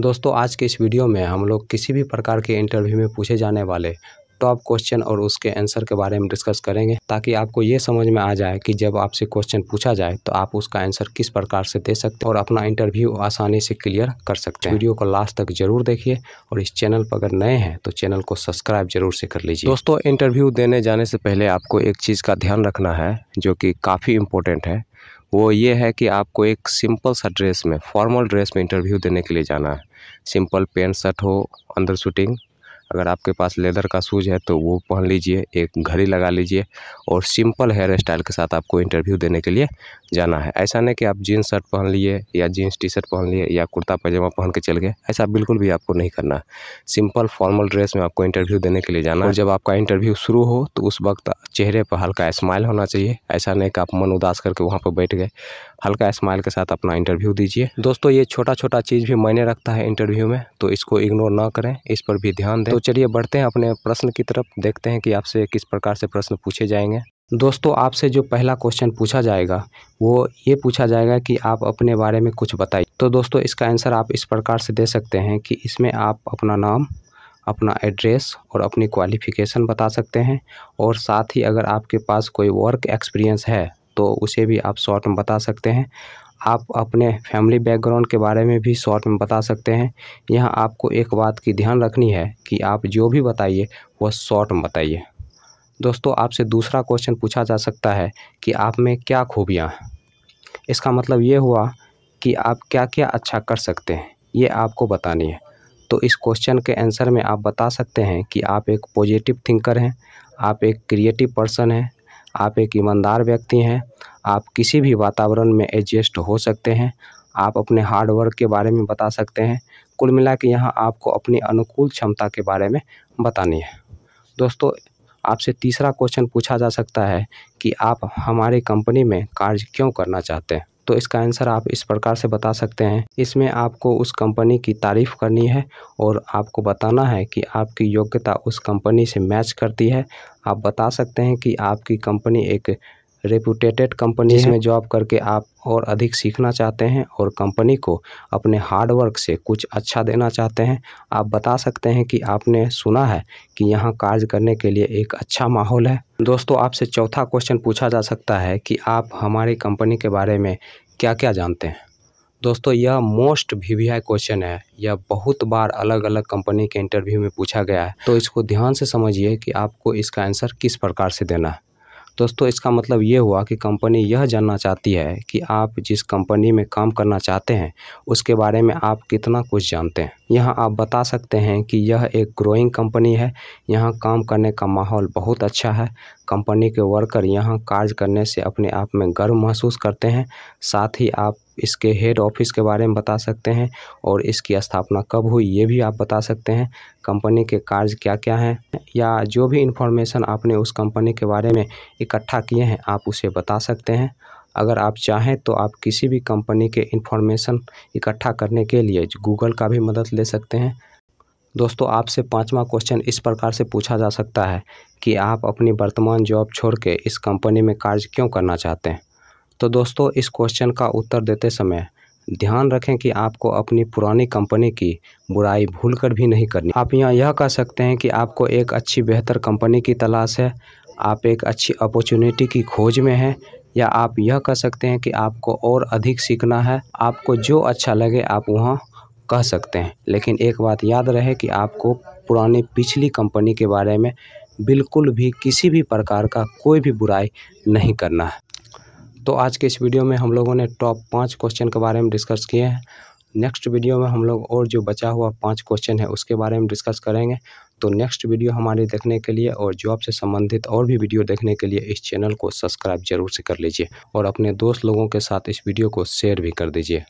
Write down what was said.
दोस्तों आज के इस वीडियो में हम लोग किसी भी प्रकार के इंटरव्यू में पूछे जाने वाले टॉप क्वेश्चन और उसके आंसर के बारे में डिस्कस करेंगे ताकि आपको ये समझ में आ जाए कि जब आपसे क्वेश्चन पूछा जाए तो आप उसका आंसर किस प्रकार से दे सकते हैं और अपना इंटरव्यू आसानी से क्लियर कर सकते हैं वीडियो को लास्ट तक जरूर देखिए और इस चैनल पर अगर नए हैं तो चैनल को सब्सक्राइब जरूर से कर लीजिए दोस्तों इंटरव्यू देने जाने से पहले आपको एक चीज़ का ध्यान रखना है जो कि काफ़ी इम्पोर्टेंट है वो ये है कि आपको एक सिंपल सा ड्रेस में फॉर्मल ड्रेस में इंटरव्यू देने के लिए जाना है सिंपल पेंट शर्ट हो अंदर शूटिंग अगर आपके पास लेदर का शूज़ है तो वो पहन लीजिए एक घड़ी लगा लीजिए और सिंपल हेयर स्टाइल के साथ आपको इंटरव्यू देने के लिए जाना है ऐसा नहीं कि आप जीन्स शर्ट पहन लिए या जीन्स टी शर्ट पहन लिए या कुर्ता पैजामा पहन के चल गए ऐसा बिल्कुल भी आपको नहीं करना है सिंपल फॉर्मल ड्रेस में आपको इंटरव्यू देने के लिए जाना है जब आपका इंटरव्यू शुरू हो तो उस वक्त चेहरे पर हल्का स्माइल होना चाहिए ऐसा नहीं कि आप मन उदास करके वहाँ पर बैठ गए हल्का स्माइल के साथ अपना इंटरव्यू दीजिए दोस्तों ये छोटा छोटा चीज़ भी मायने रखता है इंटरव्यू में तो इसको इग्नोर ना करें इस पर भी ध्यान दें तो चलिए बढ़ते हैं अपने प्रश्न की तरफ देखते हैं कि आपसे किस प्रकार से प्रश्न पूछे जाएंगे दोस्तों आपसे जो पहला क्वेश्चन पूछा जाएगा वो ये पूछा जाएगा कि आप अपने बारे में कुछ बताइए तो दोस्तों इसका आंसर आप इस प्रकार से दे सकते हैं कि इसमें आप अपना नाम अपना एड्रेस और अपनी क्वालिफ़िकेशन बता सकते हैं और साथ ही अगर आपके पास कोई वर्क एक्सपीरियंस है तो उसे भी आप शॉर्ट में बता सकते हैं आप अपने फैमिली बैकग्राउंड के बारे में भी शॉर्ट में बता सकते हैं यहाँ आपको एक बात की ध्यान रखनी है कि आप जो भी बताइए वह शॉर्ट में बताइए दोस्तों आपसे दूसरा क्वेश्चन पूछा जा सकता है कि आप में क्या खूबियाँ हैं इसका मतलब ये हुआ कि आप क्या क्या अच्छा कर सकते हैं ये आपको बतानी है तो इस क्वेश्चन के आंसर में आप बता सकते हैं कि आप एक पॉजिटिव थिंकर हैं आप एक क्रिएटिव पर्सन हैं आप एक ईमानदार व्यक्ति हैं आप किसी भी वातावरण में एडजस्ट हो सकते हैं आप अपने हार्ड वर्क के बारे में बता सकते हैं कुल मिला के यहाँ आपको अपनी अनुकूल क्षमता के बारे में बतानी है दोस्तों आपसे तीसरा क्वेश्चन पूछा जा सकता है कि आप हमारी कंपनी में कार्य क्यों करना चाहते हैं तो इसका आंसर आप इस प्रकार से बता सकते हैं इसमें आपको उस कंपनी की तारीफ़ करनी है और आपको बताना है कि आपकी योग्यता उस कंपनी से मैच करती है आप बता सकते हैं कि आपकी कंपनी एक रेपुटेटेड कंपनीज हाँ। में जॉब करके आप और अधिक सीखना चाहते हैं और कंपनी को अपने हार्डवर्क से कुछ अच्छा देना चाहते हैं आप बता सकते हैं कि आपने सुना है कि यहाँ कार्य करने के लिए एक अच्छा माहौल है दोस्तों आपसे चौथा क्वेश्चन पूछा जा सकता है कि आप हमारी कंपनी के बारे में क्या क्या जानते हैं दोस्तों यह most V V I question है यह बहुत बार अलग अलग कंपनी के इंटरव्यू में पूछा गया है तो इसको ध्यान से समझिए कि आपको इसका आंसर किस प्रकार से देना है दोस्तों इसका मतलब ये हुआ कि कंपनी यह जानना चाहती है कि आप जिस कंपनी में काम करना चाहते हैं उसके बारे में आप कितना कुछ जानते हैं यहाँ आप बता सकते हैं कि यह एक ग्रोइंग कंपनी है यहाँ काम करने का माहौल बहुत अच्छा है कंपनी के वर्कर यहाँ कार्य करने से अपने आप में गर्व महसूस करते हैं साथ ही आप इसके हेड ऑफिस के बारे में बता सकते हैं और इसकी स्थापना कब हुई ये भी आप बता सकते हैं कंपनी के कार्य क्या क्या हैं या जो भी इन्फॉर्मेशन आपने उस कंपनी के बारे में इकट्ठा किए हैं आप उसे बता सकते हैं अगर आप चाहें तो आप किसी भी कंपनी के इन्फॉर्मेशन इकट्ठा करने के लिए गूगल का भी मदद ले सकते हैं दोस्तों आपसे पांचवा क्वेश्चन इस प्रकार से पूछा जा सकता है कि आप अपनी वर्तमान जॉब छोड़ के इस कंपनी में कार्य क्यों करना चाहते हैं तो दोस्तों इस क्वेश्चन का उत्तर देते समय ध्यान रखें कि आपको अपनी पुरानी कंपनी की बुराई भूल कर भी नहीं करनी आप यहाँ यह कह सकते हैं कि आपको एक अच्छी बेहतर कंपनी की तलाश है आप एक अच्छी अपॉर्चुनिटी की खोज में हैं या आप यह कह सकते हैं कि आपको और अधिक सीखना है आपको जो अच्छा लगे आप वहाँ कह सकते हैं लेकिन एक बात याद रहे कि आपको पुरानी पिछली कंपनी के बारे में बिल्कुल भी किसी भी प्रकार का कोई भी बुराई नहीं करना है तो आज के इस वीडियो में हम लोगों ने टॉप पाँच क्वेश्चन के बारे में डिस्कस किए हैं नेक्स्ट वीडियो में हम लोग और जो बचा हुआ पाँच क्वेश्चन है उसके बारे में डिस्कस करेंगे तो नेक्स्ट वीडियो हमारे देखने के लिए और जॉब से संबंधित और भी वीडियो देखने के लिए इस चैनल को सब्सक्राइब जरूर से कर लीजिए और अपने दोस्त लोगों के साथ इस वीडियो को शेयर भी कर दीजिए